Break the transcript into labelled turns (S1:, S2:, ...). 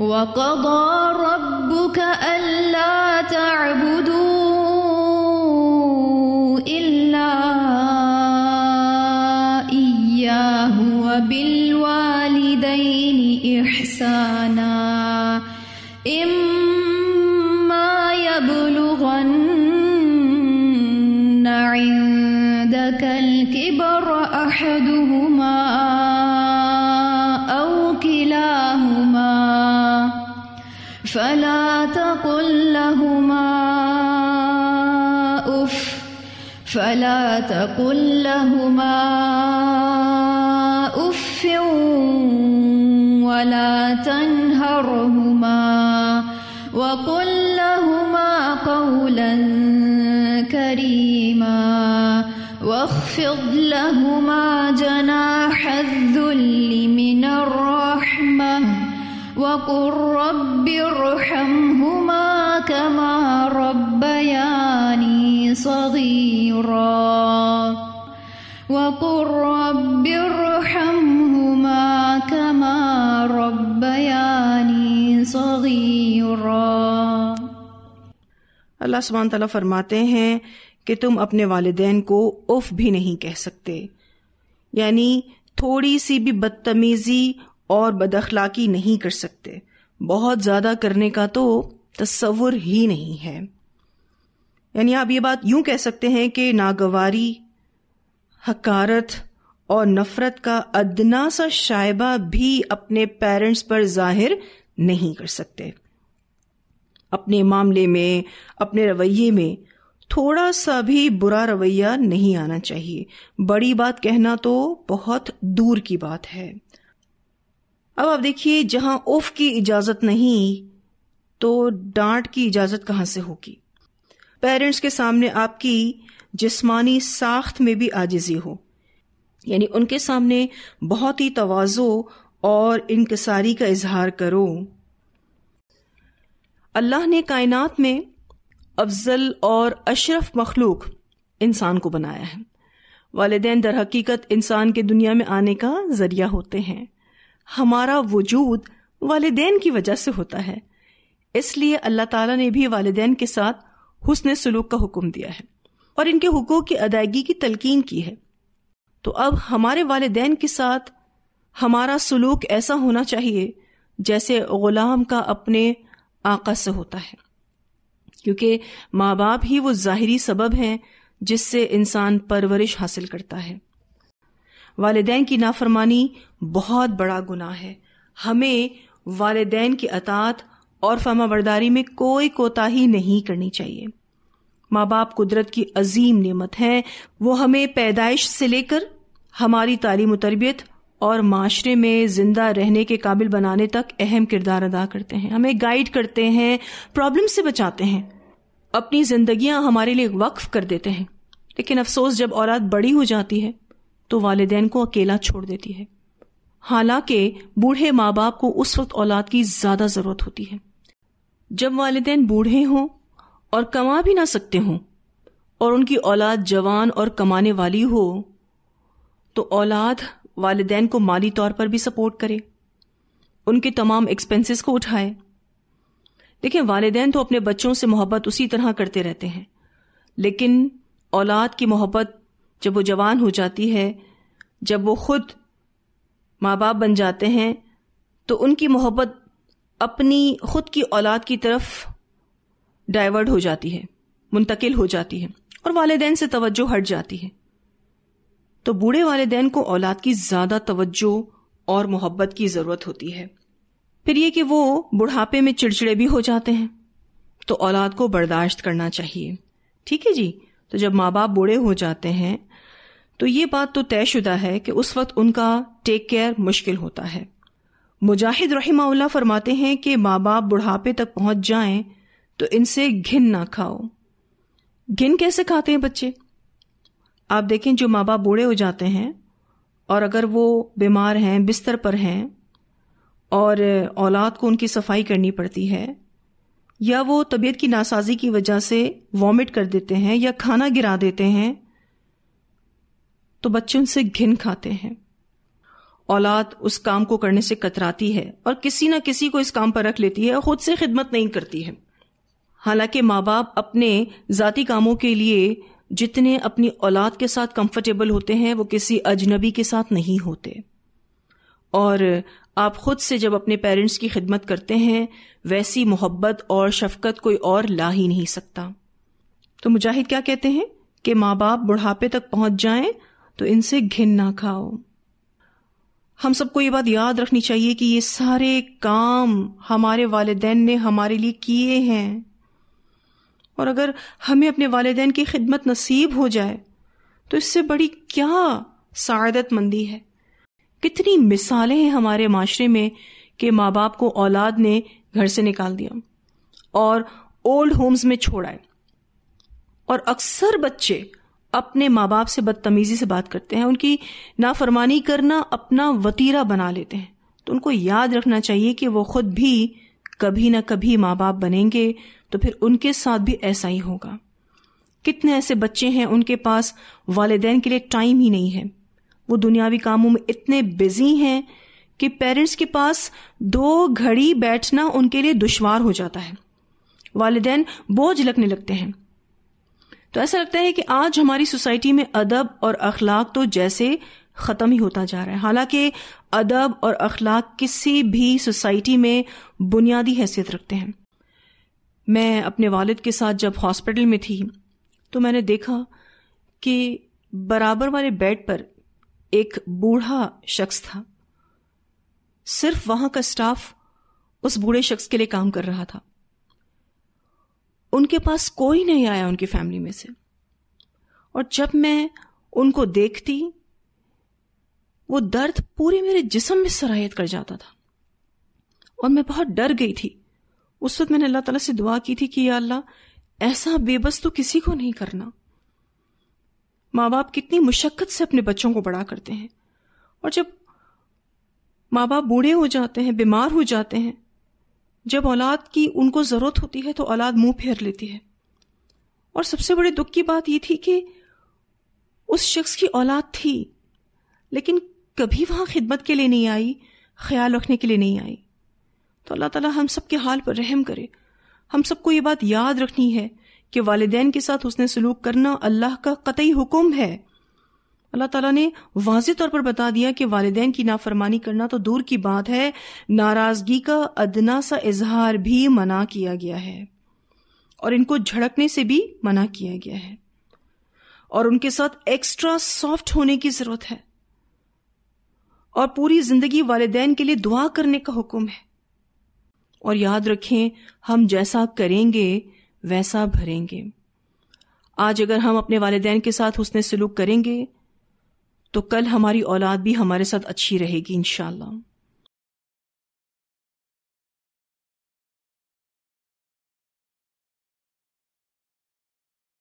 S1: وقضى ربك ألا تعبدوا إلا إياه وبالوالدين إحساناً فلا تقل لهما أف فلا تقل لهما أف ولا تنهرهما وقل لهما قولا كريما واخفض لهما جناح الذل من الرحمة وقل رب ارحمهما كما ربياني صغيرا وقل رب ارحمهما كما
S2: ربياني صغيرا अल्लाह सुबहान तला फरमाते हैं कि तुम अपने वालदेन को उफ भी नहीं कह सकते यानी थोड़ी सी भी बदतमीजी और बदखलाकी नहीं कर सकते बहुत ज़्यादा करने का तो तस्वुर ही नहीं है यानी आप ये बात यूं कह सकते हैं कि नागवारी हकारत और नफरत का अदना सा शायबा भी अपने पेरेंट्स पर जाहिर नहीं कर सकते अपने मामले में अपने रवैये में थोड़ा सा भी बुरा रवैया नहीं आना चाहिए बड़ी बात कहना तो बहुत दूर की बात है अब आप देखिए जहां उफ की इजाजत नहीं तो डांट की इजाजत कहां से होगी पेरेंट्स के सामने आपकी जिस्मानी साख्त में भी आजिजी हो यानी उनके सामने बहुत ही तोज़ो और इनकसारी का इजहार करो अल्लाह ने कायनात में अफजल और अशरफ मखलूक इंसान को बनाया है वालदेन दर हकीकत इंसान के दुनिया में आने का जरिया होते हैं हमारा वजूद वालदेन की वजह से होता है इसलिए अल्लाह ताला ने भी वालदेन के साथ हुसन सलूक का हुक्म दिया है और इनके हुकूक की अदायगी की तलकीन की है तो अब हमारे वालदेन के साथ हमारा सलूक ऐसा होना चाहिए जैसे ग़ुलाम का अपने आका से होता है क्योंकि माँ बाप ही वो ज़ाहरी सबब हैं जिससे इंसान परवरिश हासिल करता है वालदेन की नाफरमानी बहुत बड़ा गुनाह है हमें वालदेन की अतात और फर्माबरदारी में कोई कोताही नहीं करनी चाहिए माँ बाप कुदरत की अजीम नेमत है वो हमें पैदाइश से लेकर हमारी तालीम तरबियत और माशरे में जिंदा रहने के काबिल बनाने तक अहम किरदार अदा करते हैं हमें गाइड करते हैं प्रॉब्लम से बचाते हैं अपनी जिंदगियां हमारे लिए वक्फ कर देते हैं लेकिन अफसोस जब औरत बड़ी हो जाती है तो वालदेन को अकेला छोड़ देती है हालांकि बूढ़े माँ बाप को उस वक्त औलाद की ज़्यादा ज़रूरत होती है जब वालदेन बूढ़े हों और कमा भी ना सकते हों और उनकी औलाद जवान और कमाने वाली हो तो औलाद वालदेन को माली तौर पर भी सपोर्ट करे उनके तमाम एक्सपेंसेस को उठाए देखिए वालदेन तो अपने बच्चों से मोहब्बत उसी तरह करते रहते हैं लेकिन औलाद की मोहब्बत जब वो जवान हो जाती है जब वो खुद माँ बाप बन जाते हैं तो उनकी मोहब्बत अपनी खुद की औलाद की तरफ डाइवर्ट हो जाती है मुंतकिल हो जाती है और वालदेन से तवज्जो हट जाती है तो बूढ़े वालदेन को औलाद की ज़्यादा तवज्जो और मोहब्बत की ज़रूरत होती है फिर ये कि वो बुढ़ापे में चिड़चिड़े भी हो जाते हैं तो औलाद को बर्दाश्त करना चाहिए ठीक है जी तो जब माँ बाप बूढ़े हो जाते हैं तो ये बात तो तयशुदा है कि उस वक्त उनका टेक केयर मुश्किल होता है मुजाहिद रही फरमाते हैं कि माँ बाप बुढ़ापे तक पहुंच जाएं तो इनसे घिन ना खाओ घिन कैसे खाते हैं बच्चे आप देखें जो माँ बाप बूढ़े हो जाते हैं और अगर वो बीमार हैं बिस्तर पर हैं और औलाद को उनकी सफाई करनी पड़ती है या वो तबीयत की नासाजी की वजह से वॉमिट कर देते हैं या खाना गिरा देते हैं तो बच्चे उनसे घिन खाते हैं औलाद उस काम को करने से कतराती है और किसी ना किसी को इस काम पर रख लेती है और खुद से खिदमत नहीं करती है हालांकि माँ बाप अपने ज़ाती कामों के लिए जितने अपनी औलाद के साथ कंफर्टेबल होते हैं वो किसी अजनबी के साथ नहीं होते और आप खुद से जब अपने पेरेंट्स की खिदमत करते हैं वैसी मोहब्बत और शफकत कोई और ला ही नहीं सकता तो मुजाहिद क्या कहते हैं कि माँ बाप बुढ़ापे तक पहुंच जाएं तो इनसे घिन ना खाओ हम सबको ये बात याद रखनी चाहिए कि ये सारे काम हमारे वालदेन ने हमारे लिए किए हैं और अगर हमें अपने वालदेन की खिदमत नसीब हो जाए तो इससे बड़ी क्या सादतमंदी है कितनी मिसालें हैं हमारे माशरे में कि माँ बाप को औलाद ने घर से निकाल दिया और ओल्ड होम्स में छोड़ा है और अक्सर बच्चे अपने माँ बाप से बदतमीजी से बात करते हैं उनकी नाफरमानी करना अपना वतीरा बना लेते हैं तो उनको याद रखना चाहिए कि वो खुद भी कभी ना कभी माँ बाप बनेंगे तो फिर उनके साथ भी ऐसा ही होगा कितने ऐसे बच्चे हैं उनके पास वालदेन के लिए टाइम ही नहीं है वो दुनियावी कामों में इतने बिजी हैं कि पेरेंट्स के पास दो घड़ी बैठना उनके लिए दुशवार हो जाता है वालदेन बोझ लगने लगते हैं तो ऐसा लगता है कि आज हमारी सोसाइटी में अदब और अखलाक तो जैसे ख़त्म ही होता जा रहा है हालांकि अदब और अखलाक किसी भी सोसाइटी में बुनियादी हैसियत रखते हैं मैं अपने वालिद के साथ जब हॉस्पिटल में थी तो मैंने देखा कि बराबर वाले बेड पर एक बूढ़ा शख्स था सिर्फ वहां का स्टाफ उस बूढ़े शख्स के लिए काम कर रहा था उनके पास कोई नहीं आया उनकी फैमिली में से और जब मैं उनको देखती वो दर्द पूरे मेरे जिसम में सराहियत कर जाता था और मैं बहुत डर गई थी उस वक्त मैंने अल्लाह ताला से दुआ की थी कि या अल्लाह ऐसा बेबस तो किसी को नहीं करना माँ बाप कितनी मुशक्क़त से अपने बच्चों को बड़ा करते हैं और जब माँ बाप बूढ़े हो जाते हैं बीमार हो जाते हैं जब औलाद की उनको ज़रूरत होती है तो औलाद मुंह फेर लेती है और सबसे बड़े दुख की बात यह थी कि उस शख्स की औलाद थी लेकिन कभी वहां खिदमत के लिए नहीं आई ख्याल रखने के लिए नहीं आई तो अल्लाह ताला हम सब के हाल पर रहम करे हम सबको ये बात याद रखनी है कि वालदेन के साथ उसने सलूक करना अल्लाह का कतई हुक्म है अल्लाह ताला ने वाज तौर पर बता दिया कि वालदेन की नाफरमानी करना तो दूर की बात है नाराजगी का अदना सा इजहार भी मना किया गया है और इनको झड़कने से भी मना किया गया है और उनके साथ एक्स्ट्रा सॉफ्ट होने की जरूरत है और पूरी जिंदगी वालदेन के लिए दुआ करने का हुक्म है और याद रखें हम जैसा करेंगे वैसा भरेंगे आज अगर हम अपने वालदेन के साथ उसने सलूक करेंगे तो कल हमारी औलाद भी हमारे साथ अच्छी रहेगी इनशाला